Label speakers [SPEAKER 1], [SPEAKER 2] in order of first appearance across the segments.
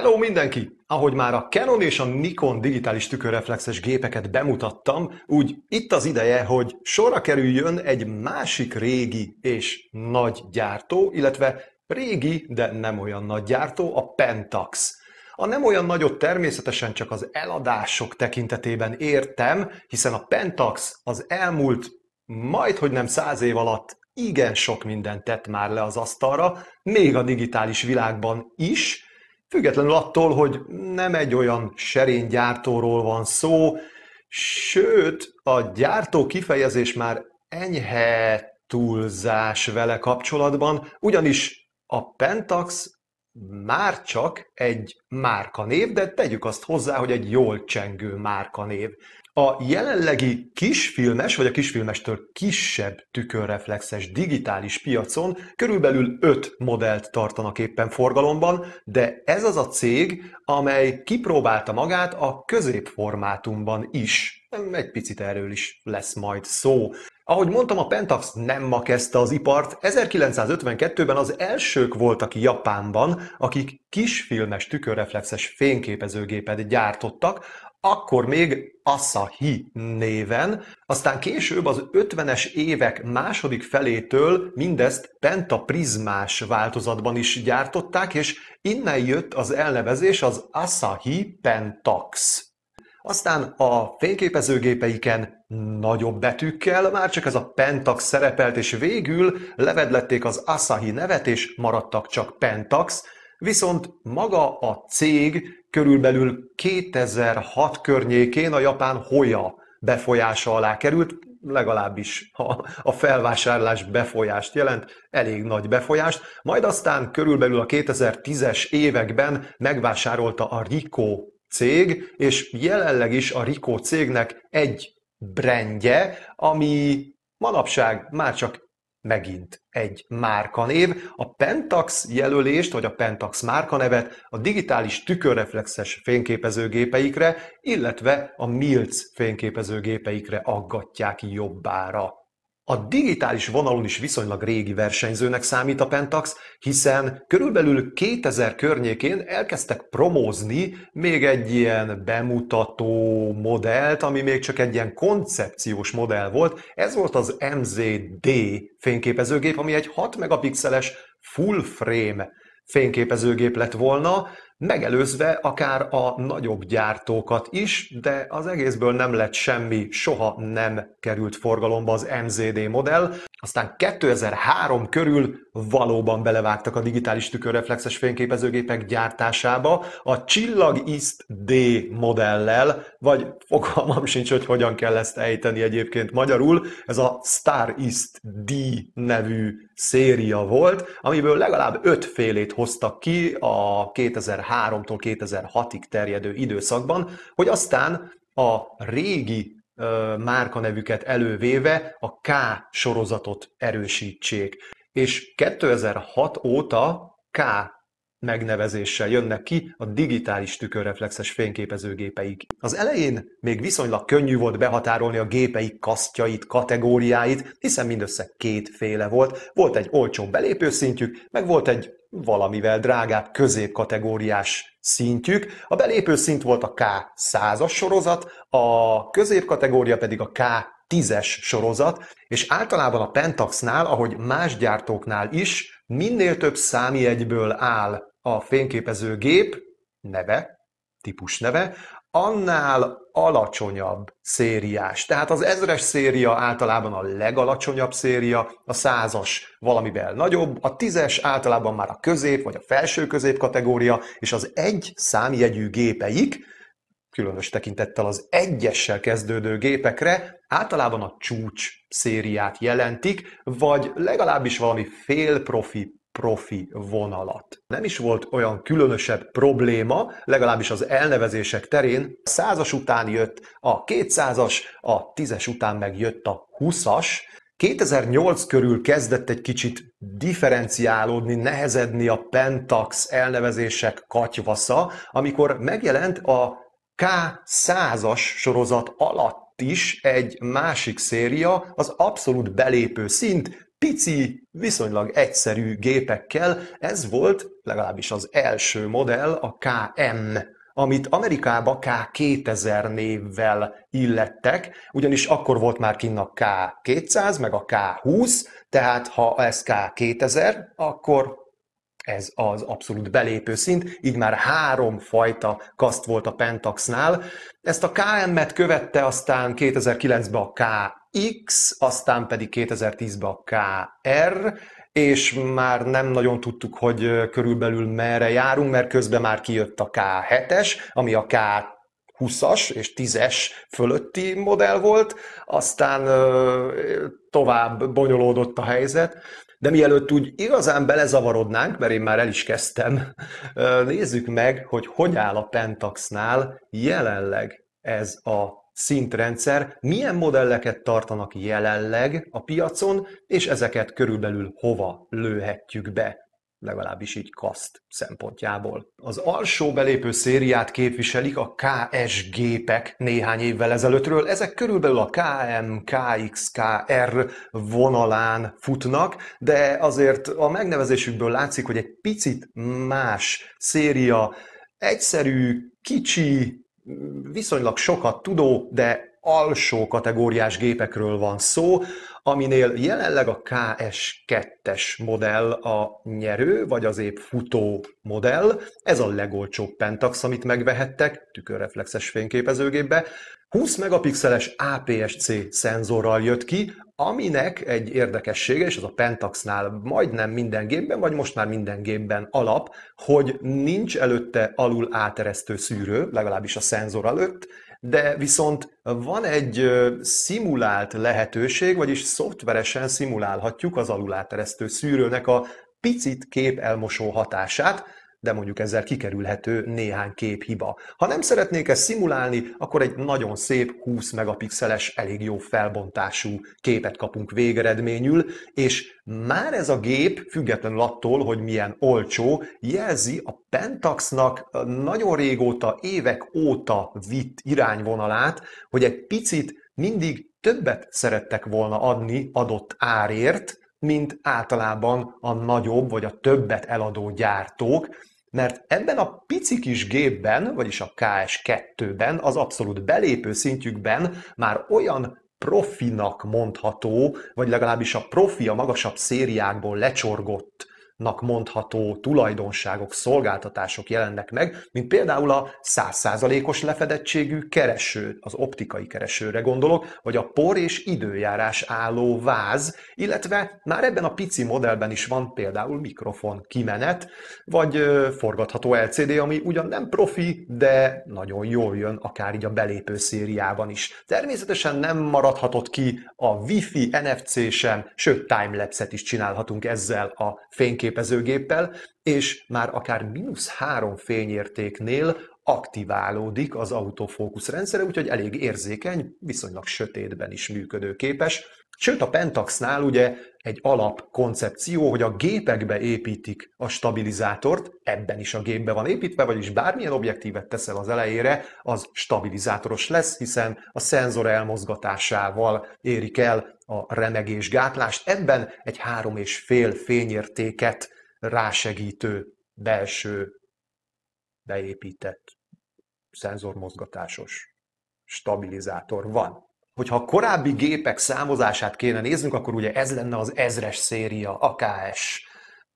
[SPEAKER 1] Hello mindenki! Ahogy már a Canon és a Nikon digitális tükörreflexes gépeket bemutattam, úgy itt az ideje, hogy sorra kerüljön egy másik régi és nagy gyártó, illetve régi, de nem olyan nagy gyártó, a Pentax. A nem olyan nagyot természetesen csak az eladások tekintetében értem, hiszen a Pentax az elmúlt majd, hogy nem száz év alatt igen sok mindent tett már le az asztalra, még a digitális világban is, Függetlenül attól, hogy nem egy olyan serény gyártóról van szó, sőt, a gyártó kifejezés már enyhe túlzás vele kapcsolatban, ugyanis a Pentax már csak egy márkanév, de tegyük azt hozzá, hogy egy jól csengő márkanév. A jelenlegi kisfilmes vagy a kisfilmestől kisebb tükörreflexes digitális piacon körülbelül 5 modellt tartanak éppen forgalomban, de ez az a cég, amely kipróbálta magát a középformátumban is. Egy picit erről is lesz majd szó. Ahogy mondtam, a Pentax nem ma kezdte az ipart. 1952-ben az elsők voltak Japánban, akik kisfilmes tükörreflexes fényképezőgépet gyártottak, akkor még Asahi néven, aztán később az 50-es évek második felétől mindezt pentaprizmás változatban is gyártották, és innen jött az elnevezés az Asahi Pentax. Aztán a fényképezőgépeiken nagyobb betűkkel már csak ez a Pentax szerepelt, és végül levedlették az Asahi nevet, és maradtak csak Pentax, Viszont maga a cég körülbelül 2006 környékén a japán hoja befolyása alá került, legalábbis a, a felvásárlás befolyást jelent, elég nagy befolyást, majd aztán körülbelül a 2010-es években megvásárolta a Rico cég, és jelenleg is a Rico cégnek egy brendje, ami manapság már csak megint egy márkanév. A Pentax jelölést, vagy a Pentax márkanevet a digitális tükörreflexes fényképezőgépeikre, illetve a Milc fényképezőgépeikre aggatják jobbára. A digitális vonalon is viszonylag régi versenyzőnek számít a Pentax, hiszen körülbelül 2000 környékén elkezdtek promózni még egy ilyen bemutató modellt, ami még csak egy ilyen koncepciós modell volt. Ez volt az MZD fényképezőgép, ami egy 6 megapixeles full frame fényképezőgép lett volna, megelőzve akár a nagyobb gyártókat is, de az egészből nem lett semmi, soha nem került forgalomba az MZD modell. Aztán 2003 körül valóban belevágtak a digitális tükörreflexes fényképezőgépek gyártásába a Csillag East D modellel, vagy fogalmam sincs, hogy hogyan kell ezt ejteni egyébként magyarul, ez a Star East D nevű széria volt, amiből legalább öt félét hoztak ki a 2003 2003-tól 2006-ig terjedő időszakban, hogy aztán a régi márkanevüket elővéve a K sorozatot erősítsék. És 2006 óta K megnevezéssel jönnek ki a digitális tükörreflexes fényképezőgépeik. Az elején még viszonylag könnyű volt behatárolni a gépeik kasztjait, kategóriáit, hiszen mindössze kétféle volt. Volt egy olcsó belépőszintjük, meg volt egy valamivel drágább középkategóriás szintjük. A belépő szint volt a K100-as sorozat, a középkategória pedig a K 10-es sorozat, és általában a Pentaxnál, ahogy más gyártóknál is, Minél több számjegyből áll a fényképezőgép, neve, típusneve, annál alacsonyabb szériás. Tehát az ezres széria általában a legalacsonyabb széria, a százas valamivel nagyobb, a tízes általában már a közép vagy a felső közép kategória, és az egy számjegyű gépeik, különös tekintettel az egyessel kezdődő gépekre általában a csúcs szériát jelentik, vagy legalábbis valami félprofi profi vonalat. Nem is volt olyan különösebb probléma, legalábbis az elnevezések terén. A százas után jött a 200-as, a 10-es után meg jött a 20-as. 2008 körül kezdett egy kicsit differenciálódni, nehezedni a Pentax elnevezések katyvasza, amikor megjelent a K100-as sorozat alatt is egy másik széria, az abszolút belépő szint, pici, viszonylag egyszerű gépekkel. Ez volt legalábbis az első modell, a KM amit Amerikába K2000 névvel illettek, ugyanis akkor volt már kinn a K200, meg a K20, tehát ha ez K2000, akkor ez az abszolút belépő szint, így már három fajta kaszt volt a Pentaxnál. Ezt a KM-et követte aztán 2009-ben a KX, aztán pedig 2010-ben a KR, és már nem nagyon tudtuk, hogy körülbelül merre járunk, mert közben már kijött a K7-es, ami a K 20-as és 10-es fölötti modell volt, aztán tovább bonyolódott a helyzet, de mielőtt úgy igazán belezavarodnánk, mert én már el is kezdtem, nézzük meg, hogy hogy áll a Pentaxnál jelenleg ez a szintrendszer, milyen modelleket tartanak jelenleg a piacon, és ezeket körülbelül hova lőhetjük be legalábbis így kaszt szempontjából. Az alsó belépő szériát képviselik a KS gépek néhány évvel ezelőttről. Ezek körülbelül a KM, KX, KR vonalán futnak, de azért a megnevezésükből látszik, hogy egy picit más széria, egyszerű, kicsi, viszonylag sokat tudó, de alsó kategóriás gépekről van szó, aminél jelenleg a KS2-es modell a nyerő, vagy az épp futó modell. Ez a legolcsóbb Pentax, amit megvehettek tükörreflexes fényképezőgépbe. 20 megapixeles APS-C szenzorral jött ki, aminek egy érdekessége, és ez a Pentaxnál majdnem minden gépben, vagy most már minden gépben alap, hogy nincs előtte alul áteresztő szűrő, legalábbis a szenzor előtt, de viszont van egy szimulált lehetőség, vagyis szoftveresen szimulálhatjuk az aluláteresztő szűrőnek a picit kép elmosó hatását, de mondjuk ezzel kikerülhető néhány képhiba. Ha nem szeretnék ezt szimulálni, akkor egy nagyon szép 20 megapixeles, elég jó felbontású képet kapunk végeredményül, és már ez a gép, függetlenül attól, hogy milyen olcsó, jelzi a Pentaxnak nagyon régóta, évek óta vitt irányvonalát, hogy egy picit mindig többet szerettek volna adni adott árért, mint általában a nagyobb vagy a többet eladó gyártók, mert ebben a pici kis gépben, vagyis a KS2-ben, az abszolút belépő szintjükben már olyan profinak mondható, vagy legalábbis a profi a magasabb szériákból lecsorgott mondható tulajdonságok, szolgáltatások jelennek meg, mint például a 100%-os lefedettségű kereső, az optikai keresőre gondolok, vagy a por és időjárás álló váz, illetve már ebben a pici modellben is van például mikrofon kimenet, vagy forgatható LCD, ami ugyan nem profi, de nagyon jól jön, akár így a belépő szériában is. Természetesen nem maradhatott ki a Wi-Fi, NFC sem, sőt timelapse-et is csinálhatunk ezzel a fénykép fényképezőgéppel, és már akár mínusz három fényértéknél aktiválódik az autofókusz rendszere, úgyhogy elég érzékeny, viszonylag sötétben is működőképes. Sőt, a Pentaxnál ugye egy alapkoncepció, hogy a gépekbe építik a stabilizátort, ebben is a gépbe van építve, vagyis bármilyen objektívet teszel az elejére, az stabilizátoros lesz, hiszen a szenzor elmozgatásával érik el a remegés gátlást. Ebben egy három és fél fényértéket rásegítő belső beépített szenzormozgatásos stabilizátor van hogyha a korábbi gépek számozását kéne néznünk, akkor ugye ez lenne az ezres széria, AKS.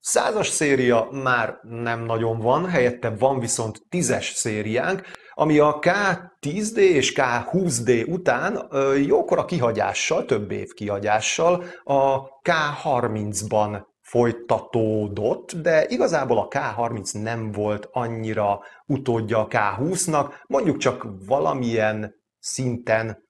[SPEAKER 1] Százas széria már nem nagyon van, helyette van viszont tízes szériánk, ami a K10D és K20D után jókora kihagyással, több év kihagyással a K30-ban folytatódott, de igazából a K30 nem volt annyira utódja a K20-nak, mondjuk csak valamilyen szinten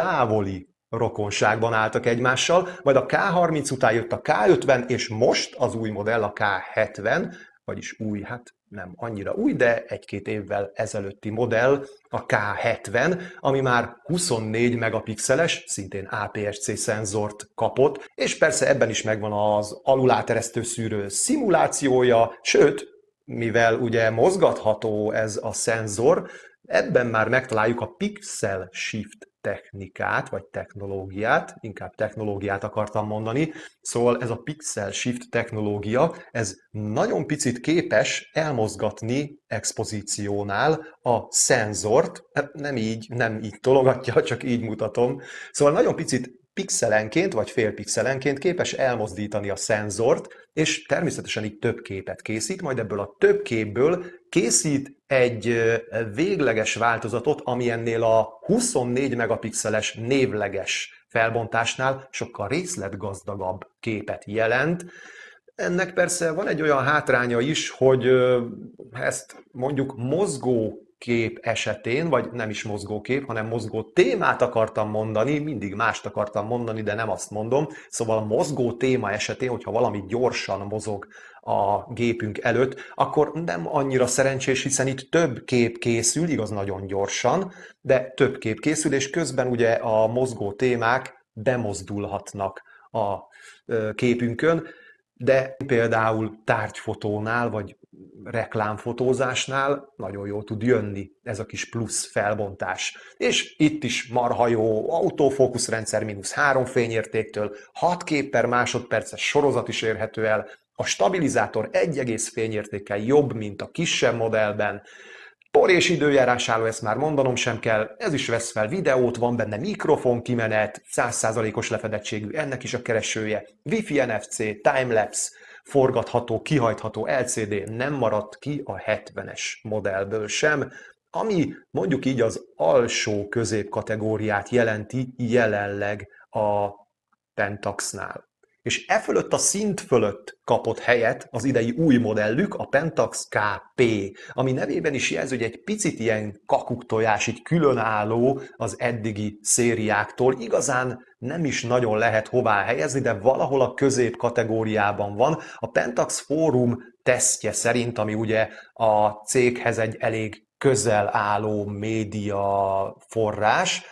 [SPEAKER 1] távoli rokonságban álltak egymással, majd a K30 után jött a K50, és most az új modell a K70, vagyis új, hát nem annyira új, de egy-két évvel ezelőtti modell, a K70, ami már 24 megapixeles, szintén APS-C szenzort kapott, és persze ebben is megvan az aluláteresztő szűrő szimulációja, sőt, mivel ugye mozgatható ez a szenzor, ebben már megtaláljuk a Pixel Shift technikát, vagy technológiát, inkább technológiát akartam mondani. Szóval ez a Pixel Shift technológia, ez nagyon picit képes elmozgatni expozíciónál a szenzort, nem így, nem így tologatja, csak így mutatom. Szóval nagyon picit pixelenként vagy fél pixelenként képes elmozdítani a szenzort, és természetesen így több képet készít, majd ebből a több képből készít egy végleges változatot, ami ennél a 24 megapixeles névleges felbontásnál sokkal részletgazdagabb képet jelent. Ennek persze van egy olyan hátránya is, hogy ezt mondjuk mozgó mozgókép esetén, vagy nem is mozgókép, hanem mozgó témát akartam mondani, mindig mást akartam mondani, de nem azt mondom. Szóval a mozgó téma esetén, hogyha valami gyorsan mozog a gépünk előtt, akkor nem annyira szerencsés, hiszen itt több kép készül, igaz nagyon gyorsan, de több kép készül, és közben ugye a mozgó témák bemozdulhatnak a képünkön, de például tárgyfotónál, vagy reklámfotózásnál nagyon jól tud jönni ez a kis plusz felbontás. És itt is marha jó autofókuszrendszer mínusz három fényértéktől, 6 kép per másodperces sorozat is érhető el, a stabilizátor egy egész fényértékkel jobb, mint a kisebb modellben, por és időjárásálló, ezt már mondanom sem kell, ez is vesz fel videót, van benne mikrofon kimenet, 100%-os lefedettségű ennek is a keresője, Wi-Fi NFC, timelapse, forgatható, kihajtható LCD nem maradt ki a 70-es modellből sem, ami mondjuk így az alsó középkategóriát jelenti jelenleg a Pentaxnál és e fölött a szint fölött kapott helyet az idei új modellük, a Pentax KP, ami nevében is jelzi, hogy egy picit ilyen kakuktojás, így különálló az eddigi szériáktól. Igazán nem is nagyon lehet hová helyezni, de valahol a közép kategóriában van. A Pentax Fórum tesztje szerint, ami ugye a céghez egy elég közel álló média forrás,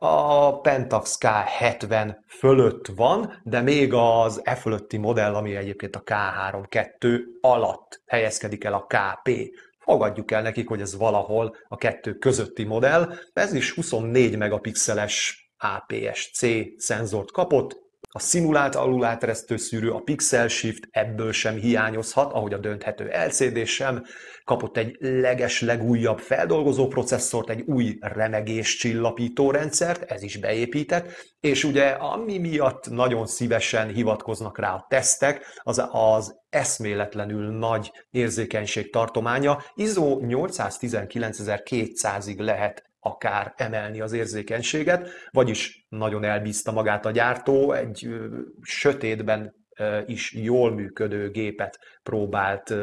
[SPEAKER 1] a Pentax K70 fölött van, de még az E fölötti modell, ami egyébként a K3-2 alatt helyezkedik el a KP. Fogadjuk el nekik, hogy ez valahol a kettő közötti modell. Ez is 24 megapixeles APS-C szenzort kapott, a szimulált aluláteresztő szűrő, a pixel shift ebből sem hiányozhat, ahogy a dönthető LCD sem. Kapott egy leges legújabb feldolgozó processzort, egy új remegés csillapító rendszert, ez is beépített, és ugye ami miatt nagyon szívesen hivatkoznak rá a tesztek, az az eszméletlenül nagy érzékenység tartománya. ISO 819.200-ig lehet akár emelni az érzékenységet, vagyis nagyon elbízta magát a gyártó, egy sötétben is jól működő gépet próbált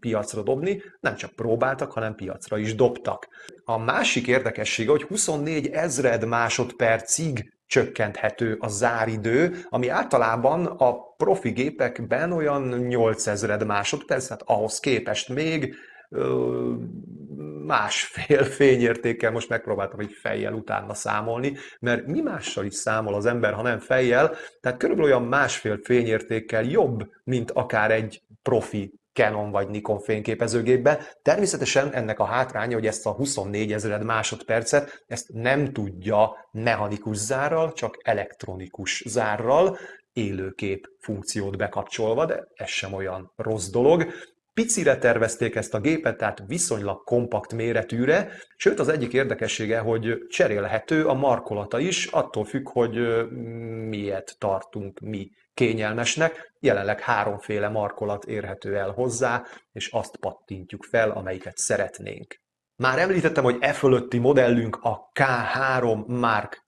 [SPEAKER 1] piacra dobni, nem csak próbáltak, hanem piacra is dobtak. A másik érdekessége, hogy 24 ezred másodpercig csökkenthető a záridő, ami általában a profi gépekben olyan 8000 másodperc, tehát ahhoz képest még másfél fényértékkel most megpróbáltam egy fejjel utána számolni, mert mi mással is számol az ember, ha nem fejjel, tehát körülbelül olyan másfél fényértékkel jobb, mint akár egy profi Canon vagy Nikon fényképezőgépbe. Természetesen ennek a hátránya, hogy ezt a 24 ezered másodpercet, ezt nem tudja mechanikus zárral, csak elektronikus zárral, élőkép funkciót bekapcsolva, de ez sem olyan rossz dolog. Picire tervezték ezt a gépet, tehát viszonylag kompakt méretűre, sőt az egyik érdekessége, hogy cserélhető a markolata is, attól függ, hogy miért tartunk mi kényelmesnek. Jelenleg háromféle markolat érhető el hozzá, és azt pattintjuk fel, amelyiket szeretnénk. Már említettem, hogy e fölötti modellünk a K3 Mark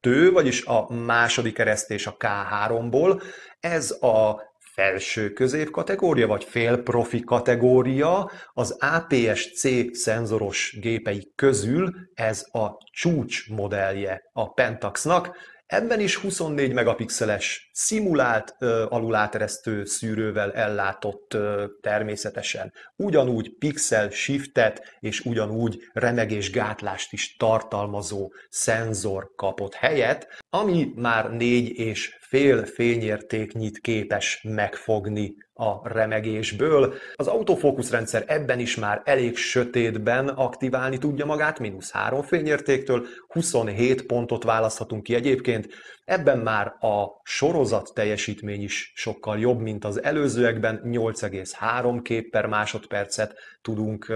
[SPEAKER 1] II, vagyis a második eresztés a K3-ból. Ez a felső közép kategória, vagy fél-profi kategória, az APS-C szenzoros gépei közül ez a csúcs modellje a Pentaxnak, Ebben is 24 megapixeles, szimulált ö, aluláteresztő szűrővel ellátott ö, természetesen. Ugyanúgy pixel shiftet és ugyanúgy remegés gátlást is tartalmazó szenzor kapott helyet, ami már négy és fél fényértéknyit képes megfogni a remegésből. Az rendszer ebben is már elég sötétben aktiválni tudja magát, mínusz 3 fényértéktől, 27 pontot választhatunk ki egyébként. Ebben már a sorozat teljesítmény is sokkal jobb, mint az előzőekben, 8,3 kép per másodpercet tudunk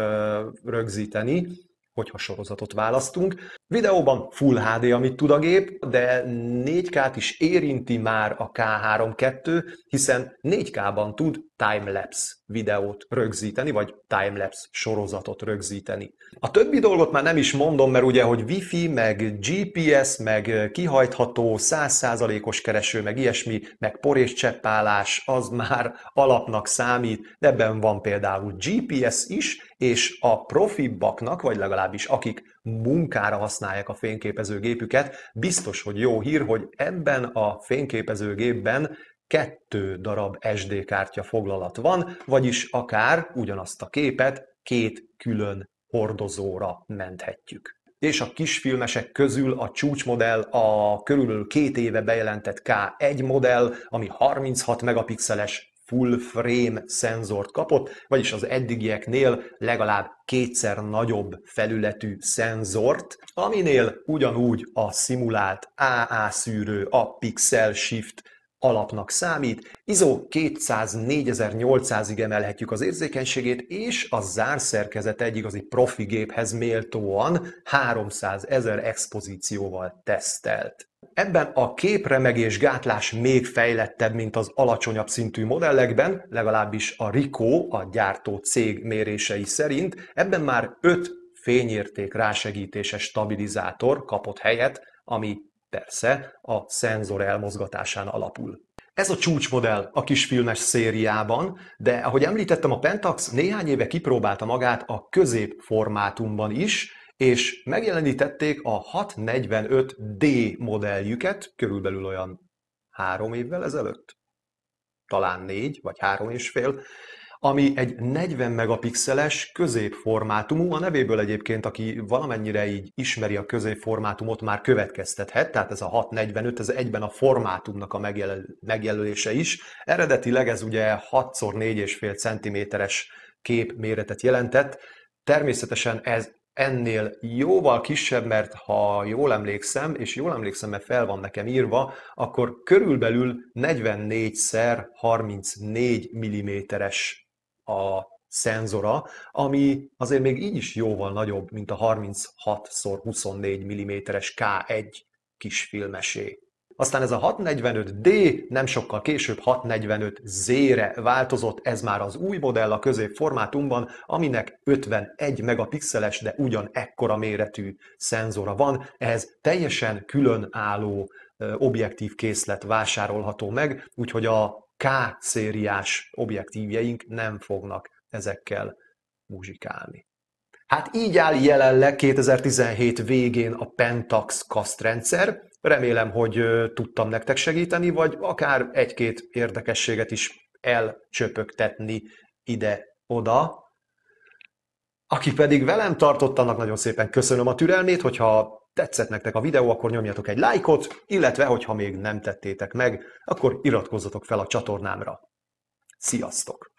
[SPEAKER 1] rögzíteni, hogyha sorozatot választunk. Videóban Full HD, amit tud a gép, de 4K-t is érinti már a K3.2, hiszen 4K-ban tud timelapse videót rögzíteni, vagy timelapse sorozatot rögzíteni. A többi dolgot már nem is mondom, mert ugye, hogy Wi-Fi, meg GPS, meg kihajtható, 100%-os kereső, meg ilyesmi, meg por és cseppálás, az már alapnak számít. Ebben van például GPS is, és a profibbaknak, vagy legalábbis akik munkára használják a fényképezőgépüket. Biztos, hogy jó hír, hogy ebben a fényképezőgépben kettő darab SD kártya foglalat van, vagyis akár ugyanazt a képet két külön hordozóra menthetjük. És a kisfilmesek közül a csúcsmodell a körülbelül két éve bejelentett K1 modell, ami 36 megapixeles full frame szenzort kapott, vagyis az eddigieknél legalább kétszer nagyobb felületű szenzort, aminél ugyanúgy a szimulált AA szűrő, a pixel shift alapnak számít, ISO 200-4800-ig emelhetjük az érzékenységét, és a zárszerkezet egy igazi profi géphez méltóan 300 ezer expozícióval tesztelt. Ebben a képremegés gátlás még fejlettebb, mint az alacsonyabb szintű modellekben, legalábbis a RICO, a gyártó cég mérései szerint, ebben már 5 fényérték rásegítéses stabilizátor kapott helyet, ami persze a szenzor elmozgatásán alapul. Ez a csúcsmodell a kisfilmes szériában, de ahogy említettem, a Pentax néhány éve kipróbálta magát a középformátumban is, és megjelenítették a 645D modelljüket körülbelül olyan három évvel ezelőtt, talán négy vagy három és fél, ami egy 40 megapixeles középformátumú, a nevéből egyébként, aki valamennyire így ismeri a középformátumot, már következtethet, tehát ez a 645, ez egyben a formátumnak a megjelöl, megjelölése is. Eredetileg ez ugye 6x4,5 cm-es képméretet jelentett, természetesen ez ennél jóval kisebb, mert ha jól emlékszem, és jól emlékszem, mert fel van nekem írva, akkor körülbelül 44 x 34 mm-es a szenzora, ami azért még így is jóval nagyobb, mint a 36 x 24 mm-es K1 kisfilmesé. Aztán ez a 645D nem sokkal később 645Z-re változott, ez már az új modell a középformátumban, aminek 51 megapixeles, de ugyan ekkora méretű szenzora van. Ehhez teljesen különálló objektív készlet vásárolható meg, úgyhogy a K-szériás objektívjeink nem fognak ezekkel muzsikálni. Hát így áll jelenleg 2017 végén a Pentax kasztrendszer, Remélem, hogy tudtam nektek segíteni, vagy akár egy-két érdekességet is elcsöpögtetni ide-oda. Aki pedig velem tartott, annak nagyon szépen köszönöm a türelmét, hogyha tetszett nektek a videó, akkor nyomjatok egy lájkot, illetve, hogyha még nem tettétek meg, akkor iratkozzatok fel a csatornámra. Sziasztok!